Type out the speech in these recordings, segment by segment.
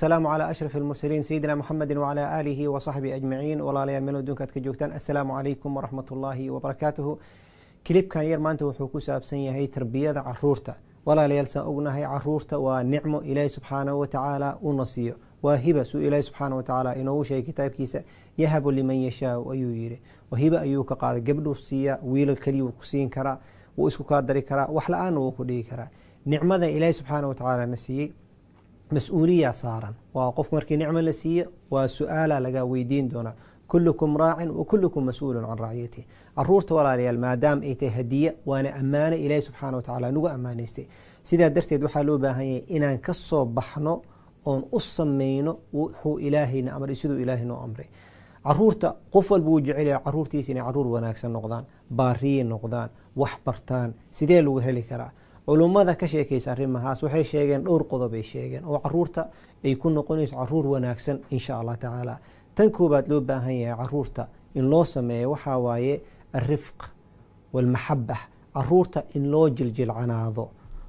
السلام على أشرف المرسلين سيدنا محمد وعلى آله وصحبه أجمعين ولا لا منو دونك كجوجتان السلام عليكم ورحمة الله وبركاته كليب كان يير يرمانت وحوكو سابسن هي تربية عرورته ولا لا اغنى هي عرورته ونعمه الى سبحانه وتعالى ونصيه وهبة سو الى سبحانه وتعالى إنه شيء كتاب كيسا يهب لمن يشاء ويير وهبة ايوك قاد قبل السيا ويل الكلي وكسين كرا وإسكو كادري كرا وحلا وحلآن وكدي كرا نعمة الى سبحانه وتعالى نسيه mas-uuliya saaran waa qof markii nicmo la siiye waa su-aala laga weydiin doonaa kulukum raacin wa kulukum mas-uulun can racyati caruurta walaalayaal maadaama ay tahay hadiya waana ammaano ilaahi subxaana watacala nagu ammaanaystay sidaa darteed waxaa loo baahan yahay inaan ka soo baxno oon u samayno wuxuu ilaahayna amray siduu ilaahay noo amray caruurta qof walba wuu jecelyaha caruurtiisa inay caruur wanaagsan noqdaan baariye noqdaan wax bartaan sidee lagu heli karaa culummada ka sheekaysa arrimahaas waxay sheegeen dhowr qodobay sheegeen oo caruurta ay ku noqonayso caruur wanaagsan insha allah tacaala tan koowaad loo baahan yahay caruurta in loo sameeyo waxaa waaye alrifq waalmaxaba caruurta in loo jiljilcanaado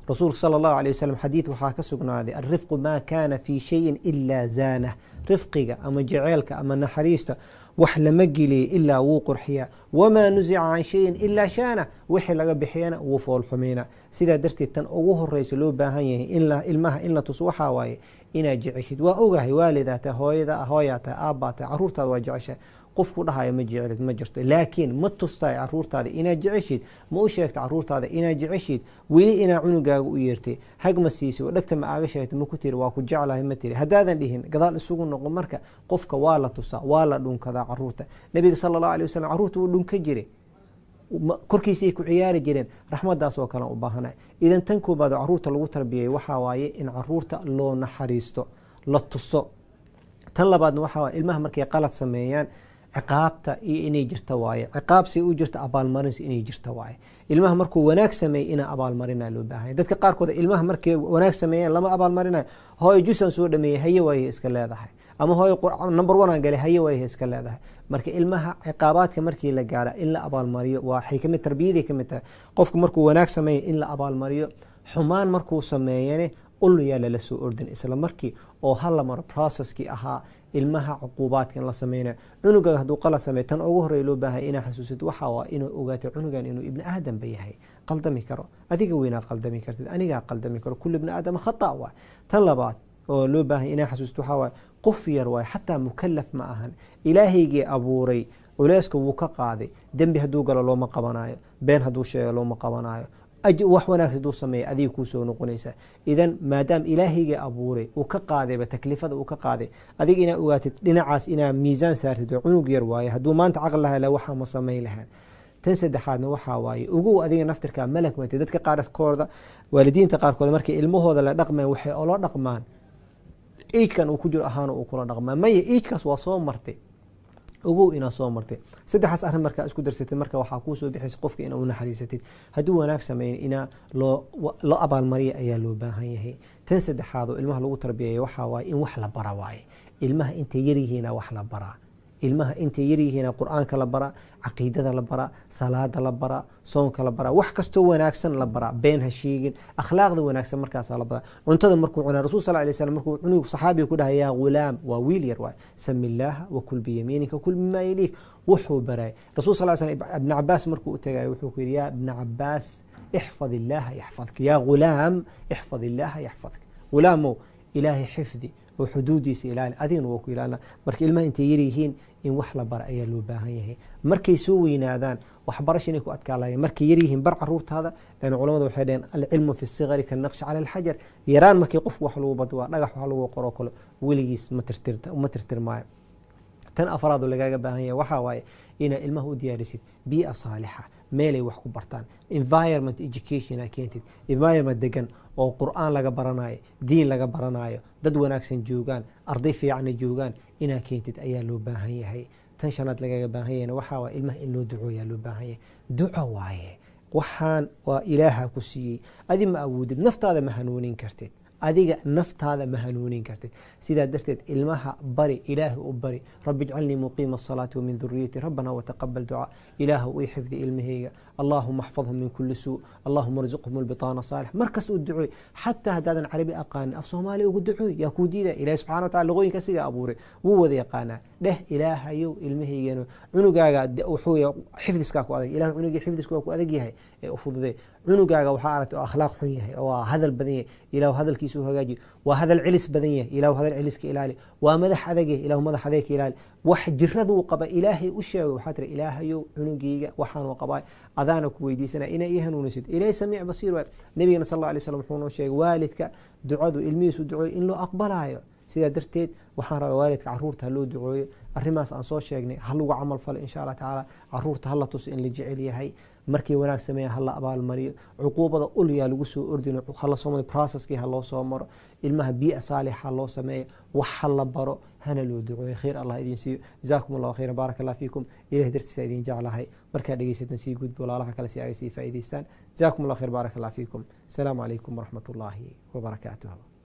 rasuulka sal allahu alيه waslm xadiid waxaa ka sugnaaday alrifqu maa kaana fii shayin ilaa zaanah rifqiga ama jeceelka ama naxariista wax lama geliyay ilaa wuu qurxiyaa wamaa nusica can shayin ilaa shaana wixii laga bixiyana wuu foolxumaynaa sidaa darteed tan ugu horeysa loo baahan yahay ilmaha in la tus waxaa waaye inaad jeceshid waa ogahay waalidaata hooyataa aabbaata caruurtaada waa jeceshahay qofku dhahayo ma jeclid ma jirto laakiin ma tustay caruurtaada inaad jeceshid ma u sheegta caruurtaada inaad jeceshid weli inaad cunugaaga u yeertay hagma siisa oo dhegta ma aaga sheegta ma ku tiri waa ku jeclahay ma tiri haddaadan dhihin gadaal isugu noqo marka qofka waa la tusaa waa la dhunkadaa caruurta nabiga sala allahu alay wasalam caruurta wuu dhunka jiray korkiisay ku ciyaari jireen raxmadaas kale u baahana idan tan koobaad oo caruurta lagu tarbiyay waxaa waaye in caruurta loo naxariisto la tuso tan labaadna waxaa ilmaha markay qalad sameeyaan ciqaabta iyo inay jirta waaye ciqaab si u jirta abaalmarinsi inay jirta waaye ilmaha markuu wanaag sameeyey inaa abaalmarina loo baahanya dadka qaarkood ilmaha markay wanaag sameeyeen lama abaalmarinayo hooyo jusaan soo dhameeyey haye waaye iska leedahay ama hooyo number one galay haye waaye iska leedahay marka ilmaha ciqaabaadka markii la gaara in la abaalmariyo waxay kamid tarbiyaday kamid tahay qofku markuu wanaag sameeyey in la abaalmariyo xumaan markuu sameeyene uluyaa lala soo ordin isla markii oo hala processkii ahaa ilmaha cuquubaadka in la samayna cunuga haduu qala samey tan ugu horey loo baahay inaa xasuusad waxa inuu ogaatay cunugan inuu ibni aadamba yahay qaldami karo adiga weynaa qaldami kartid anigaa qaldami karo kul ibni aadama khata waay tan labaad oo loo baahay inaa xasuusad waxaa qof yar waay xataa mukalaf ma ahan ilaahaygii abuuray culeyska wuu ka qaaday dembi hadduu galo looma qabanaayo been hadduu sheego looma qabanayo wax wanaagsa haduu sameeya adiga kuu noqonaysaa idan maadaam ilaahaygii abuuray uu ka qaadayba taklifada uu ka qaaday adiga inaa ogaatid dhinacaas inaa miisaan saartid oo cunug yar waaye hadduu maanta caqlilahale waxaa ma samayn lahaan tan saddexaadna waxaa waaye ugu adiga naftirka malak mate dadka qaarkooda waalidiinta qaarkood markay ilmahooda la dhaqmayan waxay ula dhaqmaan iijkan uu ku jiro ahaan uu kula dhaqmaa maya iijkaas waa soo martay ogow inaa soo martay saddexaas arrin markaa isku darsatid marka waxaa kuusoo bixaysa qofka inuu naxariisatid hadduu wanaag sameyn inaa loo loo abaalmariya ayaa loo baahan yahay tan saddexaad oo ilmaha lagu tarbiyeeya waxaa waaye in wax la bara waaye ilmaha intay yaryihiina wax la baraa ilmaha intay yaryihiina qur-aanka la bara caqiidada la bara salaada la bara soonka la bara wax kastoo wanaagsan la bara been ha sheegin akhlaaqda wanaagsan markaasaa la bara cuntada markuu cunaa rasul sal lay slam markuu cunug saxaabiga ku dhahay yaa ghulaam waa wiil yar waay sami illaaha wa biyamiinika kul mimaa yaliik wuxuu baray rasul sal slam ibna cabaas markuu u tagayo wuxuu ku yidhi yaa ibna cabaas ixfad illaaha yaxfadka yaa ghulaam ixfad illaaha yaxfadka ghulaamow ilaahay xifdi oo xuduudiisa ilaali adiina waa ku ilaalina marka ilmaha intay yaryihiin in wax la bara ayaa loo baahan yahay markay soo weynaadaan waxbarasha inay ku adkaalayeen markay yaryihiin bar caruurtaada lan culamada waxay dhaheen alcilmu fi sigari ka naqshi cala alxajar yaraan markay qof wax lagu bado waa dhagax wax lagu qoro kale weligiis ma tirtirmaayo tan afraadoo lagaaga baahan yahay waxaa waaye inaad ilmaha u diyaarisid biia saalixa meelay wax ku bartaan environment education aa keentid environment degan oo qur-aan laga baranayo diin laga baranayo dad wanaagsan joogaan arday fiicana joogaan inaa keentid ayaa loo baahan yahay tan shanaad lagaaga baahan yahayna waxaa waaye ilmaha in loo ducooyaa loo baahan yahay duco waaye waxaan waa ilaaha ku siiyey adi ma awoodid naftaada ma hanuunin kartid adiga naftaada ma hanuunin kartid sidaa darteed ilmaha bari ilaahay u bari rabbi ijcalnii muqiima asalaati wamin duriyati rabbana wataqabal ducaa ilaahu ii xifdi ilmahayga allaahuma axfadhum min kuli suu allaahuma arzuqhum albitaana saalix markas uu ducooy xataa haddaadan carabi aqaanin af soomaaliya ugu ducooy yaa kuu diida ilaahay subxana wa tacala lugooyinkaa sigaa abuuray wuu wada yaqaanaa dheh ilaahayow ilmahayganu cunugaaga wuxuu xifdiskaa ku adag ilah cunugii xifdisku waa ku adag yahay ee u fududee cunugaaga waxaa aragtay oo akhlaaq xun yahay oo waa hadal badan yahay ilaah hadalkiisa u hagaaji waa hadal celis badan yahay ilaah hadal celiska ilaali waa madax adag yahay ilaah madax adeegka ilaali wax jiraduu qaba ilaahay u sheego waxaa tiri ilaahayow cunugiyga waxaanuu qabaa adaana ku weydiisanaa inay ii hanuunisid ilaahay samiic basiir waay nebigana sal alla alay slam wuxuu noo sheegay waalidka ducadu ilmihiisu ducooy in loo aqbalaayo sidaa darteed waxaan rabaa waalidka caruurta haloo ducooyo arimaas aan soo sheegnay ha lagu camal falo insha allah tacaala caruurta hala tuso in la jecel yahay markii wanaag sameeya hala abaalmariyo cuquubada ulyaa lagu soo ordin hala maro processkii ha loo soo maro ilmaha bii'a saalixa ha loo sameeya wax hala baro hana loo ducooyo khayr allah idiin siiyo jazaakum allahu khayra baaraka allah fiikum ilaah dartiisa idiin jeclahay markaa dhegeysatan sii gudbi walaalaha kale si ay sii faa'idaystaan jazaakum allah khayr baaraka allah fiikum asalaamu calaykum waraxmat ullaahi wabarakaatuh